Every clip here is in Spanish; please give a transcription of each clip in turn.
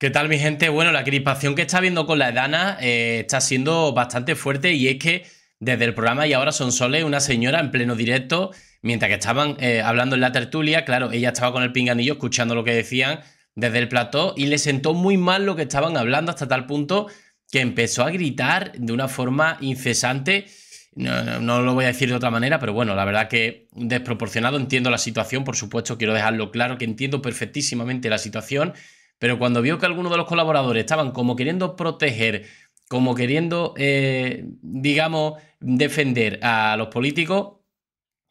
¿Qué tal, mi gente? Bueno, la crispación que está habiendo con la Edana eh, está siendo bastante fuerte y es que desde el programa y ahora son soles una señora en pleno directo, mientras que estaban eh, hablando en la tertulia, claro, ella estaba con el pinganillo escuchando lo que decían desde el plató y le sentó muy mal lo que estaban hablando hasta tal punto que empezó a gritar de una forma incesante. no lo voy a decir de otra manera, pero bueno, la verdad que desproporcionado entiendo la situación, por supuesto, quiero dejarlo claro que entiendo perfectísimamente la situación pero cuando vio que algunos de los colaboradores estaban como queriendo proteger, como queriendo, eh, digamos, defender a los políticos,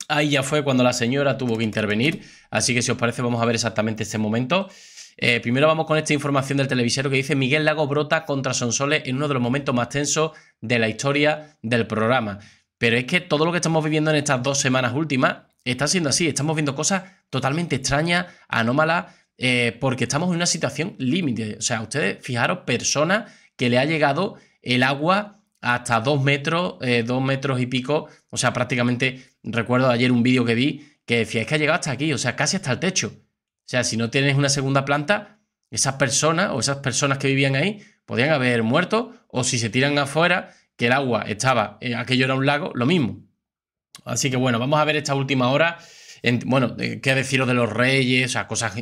ahí ya fue cuando la señora tuvo que intervenir. Así que si os parece vamos a ver exactamente este momento. Eh, primero vamos con esta información del televisero que dice Miguel Lago brota contra Sonsoles en uno de los momentos más tensos de la historia del programa. Pero es que todo lo que estamos viviendo en estas dos semanas últimas está siendo así. Estamos viendo cosas totalmente extrañas, anómalas, eh, porque estamos en una situación límite. O sea, ustedes, fijaros, personas que le ha llegado el agua hasta dos metros, eh, dos metros y pico. O sea, prácticamente, recuerdo ayer un vídeo que vi que decía, es que ha llegado hasta aquí, o sea, casi hasta el techo. O sea, si no tienes una segunda planta, esas personas o esas personas que vivían ahí podían haber muerto o si se tiran afuera, que el agua estaba, eh, aquello era un lago, lo mismo. Así que bueno, vamos a ver esta última hora bueno, qué deciros de los reyes, o sea, cosas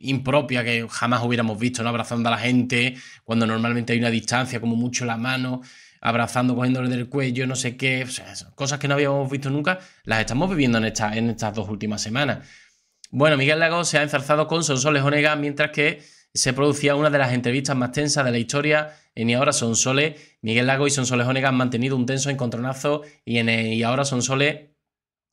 impropias que jamás hubiéramos visto, ¿no? Abrazando a la gente, cuando normalmente hay una distancia, como mucho la mano, abrazando, cogiéndole del cuello, no sé qué, cosas que no habíamos visto nunca, las estamos viviendo en, estas dos últimas semanas. Bueno, Miguel Lago se ha enzarzado con Sonsoles Onega, mientras que se producía una de las entrevistas más tensas de la historia en Y ahora Sonsoles. Miguel Lago y Sonsoles Onega han mantenido un tenso encontronazo y en e Y ahora Sonsoles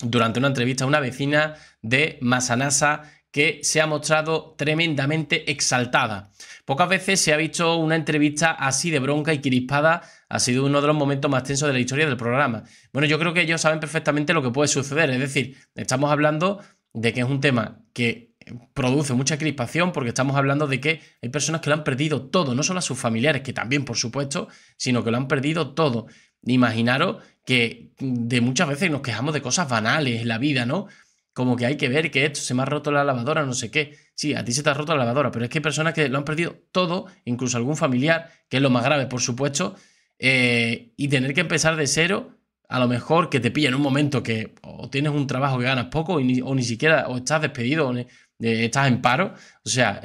durante una entrevista a una vecina de Masanasa que se ha mostrado tremendamente exaltada. Pocas veces se ha visto una entrevista así de bronca y crispada. Ha sido uno de los momentos más tensos de la historia del programa. Bueno, yo creo que ellos saben perfectamente lo que puede suceder. Es decir, estamos hablando de que es un tema que produce mucha crispación porque estamos hablando de que hay personas que lo han perdido todo, no solo a sus familiares, que también por supuesto, sino que lo han perdido todo. Imaginaros que de muchas veces nos quejamos de cosas banales en la vida, ¿no? Como que hay que ver que esto se me ha roto la lavadora, no sé qué. Sí, a ti se te ha roto la lavadora, pero es que hay personas que lo han perdido todo, incluso algún familiar, que es lo más grave, por supuesto, eh, y tener que empezar de cero, a lo mejor que te pilla en un momento que o tienes un trabajo que ganas poco, o ni siquiera, o estás despedido, o eh, estás en paro. O sea,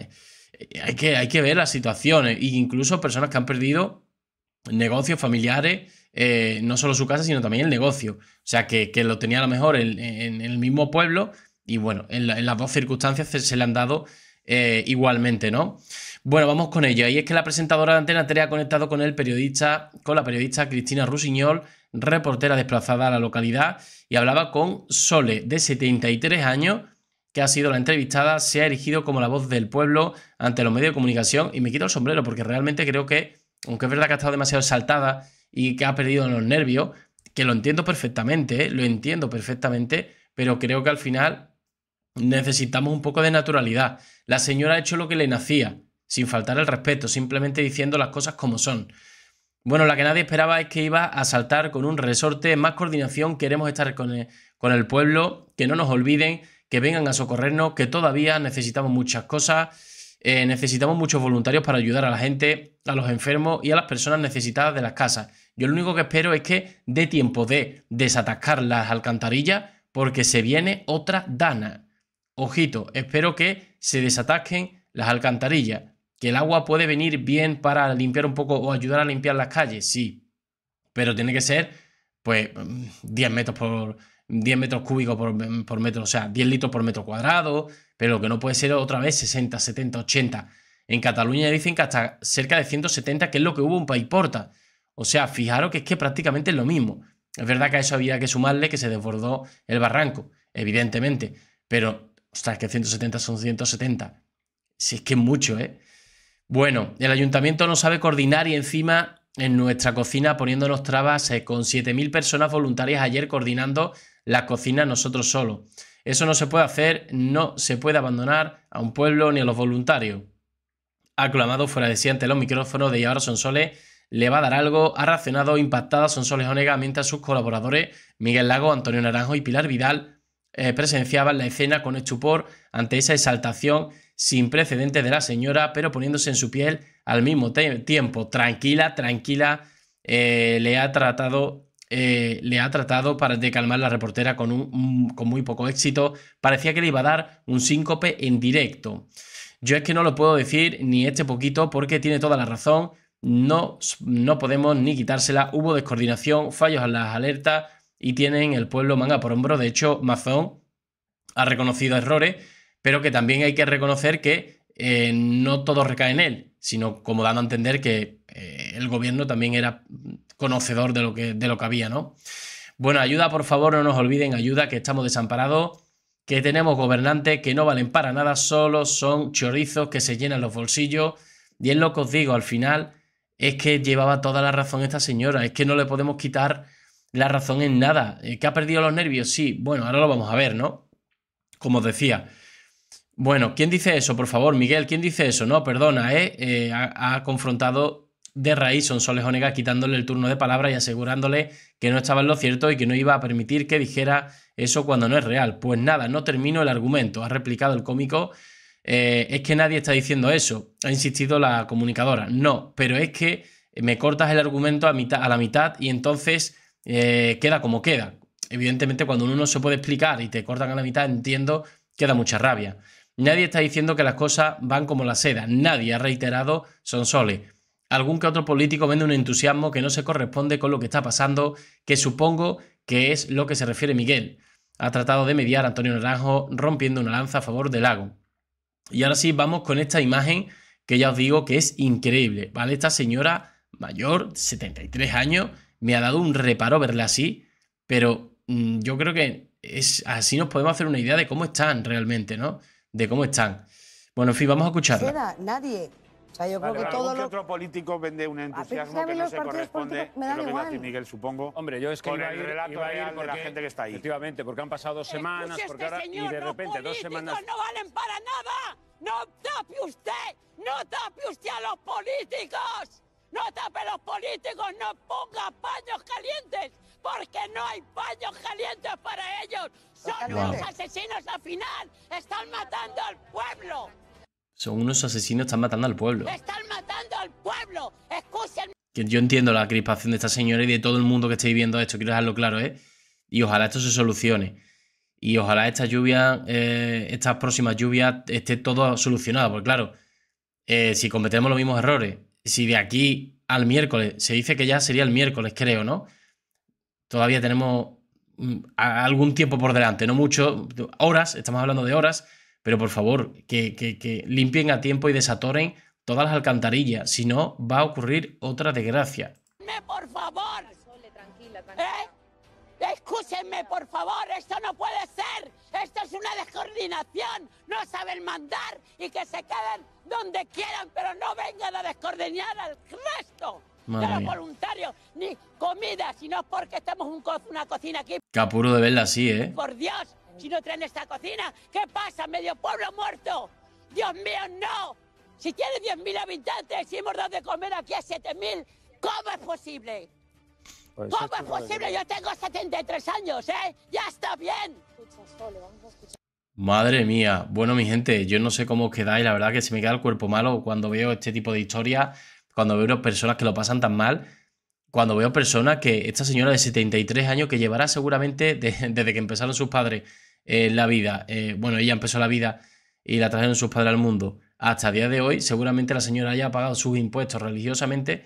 eh, hay que, hay que ver las situaciones, e incluso personas que han perdido negocios familiares eh, no solo su casa, sino también el negocio. O sea, que, que lo tenía a lo mejor en, el mismo pueblo y bueno, en, las dos circunstancias se, le han dado eh, igualmente, ¿no? Bueno, vamos con ello. Y es que la presentadora de Antena 3 ha conectado con el periodista, con la periodista Cristina Rusiñol, reportera desplazada a la localidad, y hablaba con Sole, de 73 años, que ha sido la entrevistada, se ha erigido como la voz del pueblo ante los medios de comunicación. Y me quito el sombrero porque realmente creo que, aunque es verdad que ha estado demasiado exaltada y que ha perdido los nervios, que lo entiendo perfectamente, lo entiendo perfectamente, pero creo que al final necesitamos un poco de naturalidad. La señora ha hecho lo que le nacía, sin faltar el respeto, simplemente diciendo las cosas como son. Bueno, la que nadie esperaba es que iba a saltar con un resorte, más coordinación, queremos estar con el, pueblo, que no nos olviden, que vengan a socorrernos, que todavía necesitamos muchas cosas, eh, necesitamos muchos voluntarios para ayudar a la gente, a los enfermos y a las personas necesitadas de las casas. Yo lo único que espero es que dé tiempo de desatascar las alcantarillas porque se viene otra dana. Ojito, espero que se desatasquen las alcantarillas, que el agua puede venir bien para limpiar un poco o ayudar a limpiar las calles, sí, pero tiene que ser pues 10 mm, metros por 10 metros cúbicos por, mm, por metro, o sea, 10 litros por metro cuadrado, pero que no puede ser otra vez 60, 70, 80. En Cataluña dicen que hasta cerca de 170, que es lo que hubo en Paiporta. O sea, fijaros que es que prácticamente es lo mismo. Es verdad que a eso había que sumarle que se desbordó el barranco, evidentemente. Pero, ostras, que 170 son 170. Si es que es mucho, ¿eh? Bueno, el ayuntamiento no sabe coordinar y encima en nuestra cocina poniéndonos trabas eh, con 7.000 personas voluntarias ayer coordinando la cocina nosotros solos. Eso no se puede hacer, no se puede abandonar a un pueblo ni a los voluntarios. Ha clamado fuera de sí ante los micrófonos de ahora son soles le va a dar algo, ha racionado, impactada ...son Soles Onega mientras sus colaboradores Miguel Lago, Antonio Naranjo y Pilar Vidal eh, presenciaban la escena con estupor ante esa exaltación sin precedentes de la señora, pero poniéndose en su piel al mismo tiempo. Tranquila, tranquila, eh, le ha tratado eh, le ha tratado para de calmar la reportera con, con, muy poco éxito. Parecía que le iba a dar un síncope en directo. Yo es que no lo puedo decir ni este poquito porque tiene toda la razón no, no podemos ni quitársela. Hubo descoordinación, fallos en las alertas y tienen el pueblo manga por hombro. De hecho, Mazón ha reconocido errores, pero que también hay que reconocer que eh, no todo recae en él, sino como dando a entender que eh, el gobierno también era conocedor de lo, que, de lo que había, ¿no? Bueno, ayuda, por favor, no nos olviden, ayuda, que estamos desamparados, que tenemos gobernantes que no valen para nada, solo son chorizos que se llenan los bolsillos. Y es lo que os digo, al final es que llevaba toda la razón esta señora, es que no le podemos quitar la razón en nada. Eh, ¿Que ha perdido los nervios? Sí, bueno, ahora lo vamos a ver, ¿no? Como decía. Bueno, ¿quién dice eso? Por favor, Miguel, ¿quién dice eso? No, perdona, ¿eh? eh ha, confrontado de raíz soles Onega quitándole el turno de palabra y asegurándole que no estaba en lo cierto y que no iba a permitir que dijera eso cuando no es real. Pues nada, no termino el argumento, ha replicado el cómico eh, es que nadie está diciendo eso, ha insistido la comunicadora. No, pero es que me cortas el argumento a, mitad, la mitad y entonces eh, queda como queda. Evidentemente, cuando uno no se puede explicar y te cortan a la mitad, entiendo queda mucha rabia. Nadie está diciendo que las cosas van como la seda. Nadie ha reiterado son soles. Algún que otro político vende un entusiasmo que no se corresponde con lo que está pasando, que supongo que es lo que se refiere Miguel. Ha tratado de mediar a Antonio Naranjo rompiendo una lanza a favor del lago. Y ahora sí, vamos con esta imagen que ya os digo que es increíble, ¿vale? Esta señora mayor, 73 años, me ha dado un reparo verla así, pero mm, yo creo que es, así nos podemos hacer una idea de cómo están realmente, ¿no? De cómo están. Bueno, en vamos a escucharla. Nadie o yo creo que todo lo... otro político vende un entusiasmo que no se corresponde me da igual. que Miguel, supongo. Hombre, yo es que con iba a ir, iba a ir la gente que está ahí. Efectivamente, porque han pasado semanas, este porque ahora, y de repente dos semanas no valen para nada. No tape usted, no tape usted a los políticos. No tape a los políticos, no ponga paños calientes, porque no hay paños calientes para ellos. Son los asesinos al final, están matando al pueblo. Son unos asesinos, están matando al pueblo. ¡Están matando al pueblo! ¡Escúchenme! yo entiendo la crispación de esta señora y de todo el mundo que esté viviendo esto, quiero dejarlo claro, ¿eh? Y ojalá esto se solucione. Y ojalá esta lluvia, eh, estas próximas lluvias, esté todo solucionado. Porque claro, eh, si cometemos los mismos errores, si de aquí al miércoles, se dice que ya sería el miércoles, creo, ¿no? Todavía tenemos mm, algún tiempo por delante, no mucho, horas, estamos hablando de horas pero por favor, que, limpien a tiempo y desatoren todas las alcantarillas, si no va a ocurrir otra desgracia. por favor! ¿Eh? Escúchenme, por favor, esto no puede ser. Esto es una descoordinación. No saben mandar y que se queden donde quieran, pero no vengan a descoordinar al resto de los voluntarios, ni comida, sino porque estamos una cocina aquí. Capuro de verla así, ¿eh? Por Dios, si no traen esta cocina, ¿qué pasa? Medio pueblo muerto. Dios mío, no. Si tiene 10.000 habitantes y hemos dado de comer aquí a 7.000, ¿cómo es posible? Pues ¿Cómo es posible? Yo tengo 73 años, ¿eh? Ya está bien. Madre mía, bueno mi gente, yo no sé cómo os quedáis, la verdad que se me queda el cuerpo malo cuando veo este tipo de historia, cuando veo personas que lo pasan tan mal, cuando veo personas que esta señora de 73 años que llevará seguramente desde que empezaron sus padres eh, la vida, eh, bueno, ella empezó la vida y la trajeron sus padres al mundo, hasta día de hoy, seguramente la señora haya pagado sus impuestos religiosamente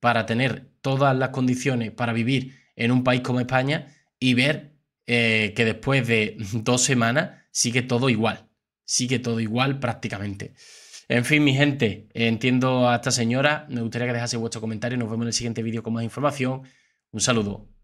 para tener todas las condiciones para vivir en un país como España y ver eh, que después de dos semanas sigue todo igual, sigue todo igual prácticamente. En fin, mi gente, entiendo a esta señora, me gustaría que dejase vuestro comentario, nos vemos en el siguiente vídeo con más información. Un saludo.